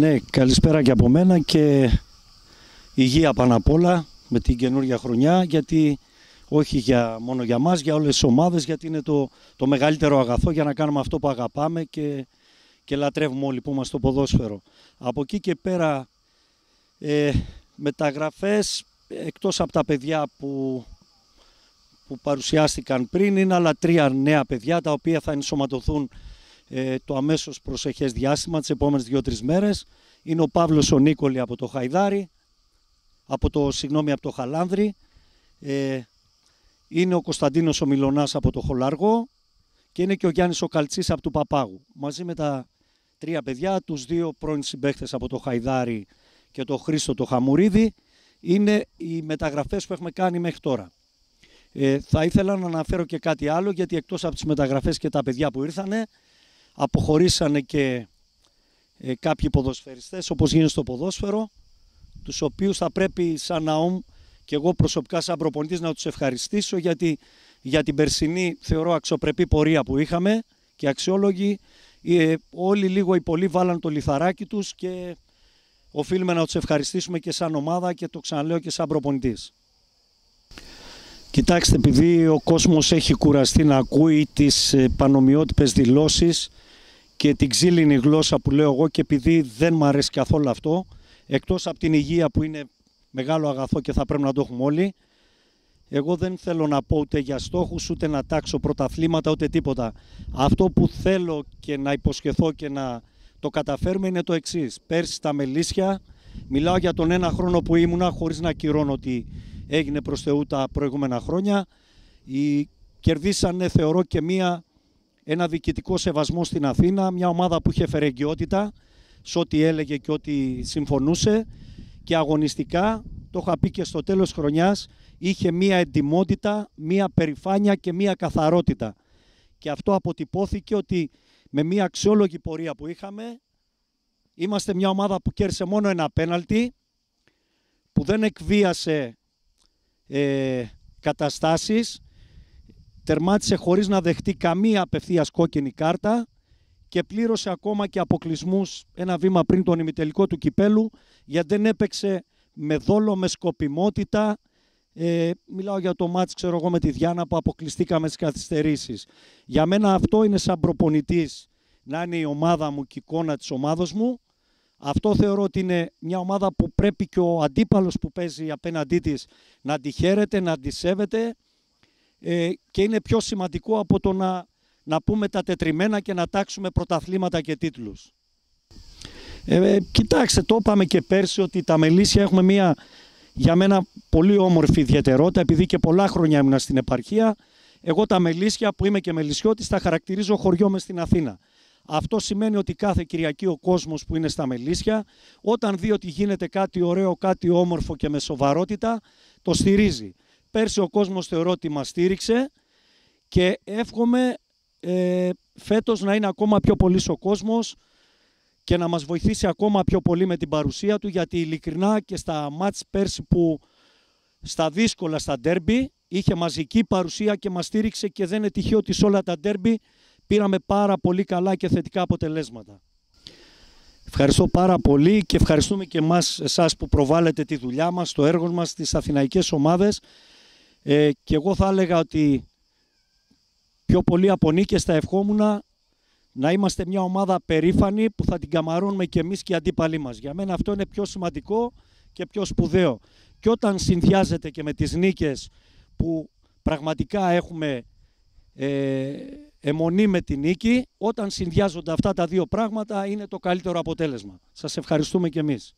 Ναι, καλησπέρα και από μένα και υγεία πάνω απ' όλα με την καινούργια χρονιά γιατί όχι για, μόνο για μας, για όλες τις ομάδες γιατί είναι το, το μεγαλύτερο αγαθό για να κάνουμε αυτό που αγαπάμε και, και λατρεύουμε όλοι που είμαστε στο ποδόσφαιρο. Από εκεί και πέρα ε, μεταγραφές εκτός από τα παιδιά που, που παρουσιάστηκαν πριν είναι άλλα τρία νέα παιδιά τα οποία θα ενσωματωθούν ε, το αμέσως προσεχές διάστημα, τις επόμενες δύο-τρεις μέρες. Είναι ο Παύλος ο Νίκολη από το Χαϊδάρι, από το, συγγνώμη, από το Χαλάνδρη. Ε, είναι ο Κωνσταντίνος ο Μιλωνάς από το Χολαργό και είναι και ο Γιάννης ο Καλτσής από το Παπάγου. Μαζί με τα τρία παιδιά, τους δύο πρώην συμπαίχτες από το Χαϊδάρι και το Χρήστο το Χαμουρίδη, είναι οι μεταγραφές που έχουμε κάνει μέχρι τώρα. Ε, θα ήθελα να αναφέρω και κάτι άλλο, γιατί εκτός από τις μεταγραφές και τα παιδιά που ήρθανε, αποχωρήσανε και ε, κάποιοι ποδοσφαιριστές όπως γίνεται στο ποδόσφαιρο τους οποίους θα πρέπει σαν ΑΟΜ και εγώ προσωπικά σαν προπονητής να τους ευχαριστήσω γιατί για την περσινή θεωρώ αξιοπρεπή πορεία που είχαμε και αξιόλογοι ε, όλοι λίγο οι πολλοί βάλαν το λιθαράκι τους και οφείλουμε να τους ευχαριστήσουμε και σαν ομάδα και το ξαναλέω και σαν προπονητής. Κοιτάξτε, επειδή ο κόσμος έχει κουραστεί να ακούει τις ε, πανομοιότυπες δηλώσεις, και την ξύλινη γλώσσα που λέω εγώ και επειδή δεν μου αρέσει καθόλου αυτό, εκτός από την υγεία που είναι μεγάλο αγαθό και θα πρέπει να το έχουμε όλοι, εγώ δεν θέλω να πω ούτε για στόχους, ούτε να τάξω πρωταθλήματα, ούτε τίποτα. Αυτό που θέλω και να υποσχεθώ και να το καταφέρουμε είναι το εξής. Πέρσι στα Μελίσια, μιλάω για τον ένα χρόνο που ήμουνα, χωρίς να κυρώνω ότι έγινε προς Θεού τα προηγούμενα χρόνια. Οι κερδίσανε, θεωρώ, και μία ένα διοικητικό σεβασμό στην Αθήνα, μια ομάδα που είχε φερεγγιότητα σε ό,τι έλεγε και ό,τι συμφωνούσε και αγωνιστικά, το είχα πει και στο τέλος χρονιάς, είχε μία εντιμότητα, μία περηφάνεια και μία καθαρότητα. Και αυτό αποτυπώθηκε ότι με μία αξιόλογη πορεία που είχαμε, είμαστε μια ομάδα που κέρδισε μόνο ένα πέναλτι, που δεν εκβίασε ε, καταστάσεις, τερμάτισε χωρίς να δεχτεί καμία απευθείας κόκκινη κάρτα και πλήρωσε ακόμα και αποκλεισμούς ένα βήμα πριν τον ημιτελικό του κυπέλου γιατί δεν έπαιξε με δόλο, με σκοπιμότητα. Ε, μιλάω για το μάτς, ξέρω εγώ, με τη Διάνα που αποκλειστήκαμε στις καθυστερήσεις. Για μένα αυτό είναι σαν προπονητής να είναι η ομάδα μου και η εικόνα της ομάδος μου. Αυτό θεωρώ ότι είναι μια ομάδα που πρέπει και ο αντίπαλος που παίζει απέναντί της να τη χαίρεται, να τη σέβεται ε, και είναι πιο σημαντικό από το να, να πούμε τα τετριμένα και να τάξουμε πρωταθλήματα και τίτλους. Ε, ε, κοιτάξτε, το είπαμε και πέρσι ότι τα μελίσια έχουμε μία για μένα πολύ όμορφη ιδιαιτερότητα επειδή και πολλά χρόνια ήμουν στην επαρχία. Εγώ τα μελίσια που είμαι και μελισιώτης, τα χαρακτηρίζω χωριό μες στην Αθήνα. Αυτό σημαίνει ότι κάθε Κυριακή ο κόσμος που είναι στα Μελίσια, όταν δει ότι γίνεται κάτι ωραίο, κάτι όμορφο και με σοβαρότητα, το στηρίζει. Πέρσι ο κόσμος θεωρώ ότι μας στήριξε και εύχομαι ε, φέτος να είναι ακόμα πιο πολύς ο κόσμος και να μας βοηθήσει ακόμα πιο πολύ με την παρουσία του γιατί ειλικρινά και στα μάτς πέρσι που στα δύσκολα στα ντέρμπι είχε μαζική παρουσία και μας στήριξε και δεν είναι τυχαίο ότι σε όλα τα ντέρμπι πήραμε πάρα πολύ καλά και θετικά αποτελέσματα. Ευχαριστώ πάρα πολύ και ευχαριστούμε και εμάς εσάς που προβάλλετε τη δουλειά μας, το έργο μας, τις αθηναϊκές ομάδες ε, και εγώ θα έλεγα ότι πιο πολύ από νίκες θα ευχόμουν να είμαστε μια ομάδα περήφανη που θα την καμαρώνουμε και εμείς και οι αντίπαλοι μας. Για μένα αυτό είναι πιο σημαντικό και πιο σπουδαίο. Και όταν συνδυάζεται και με τις νίκες που πραγματικά έχουμε ε, αιμονή με την νίκη, όταν συνδυάζονται αυτά τα δύο πράγματα είναι το καλύτερο αποτέλεσμα. Σας ευχαριστούμε και εμείς.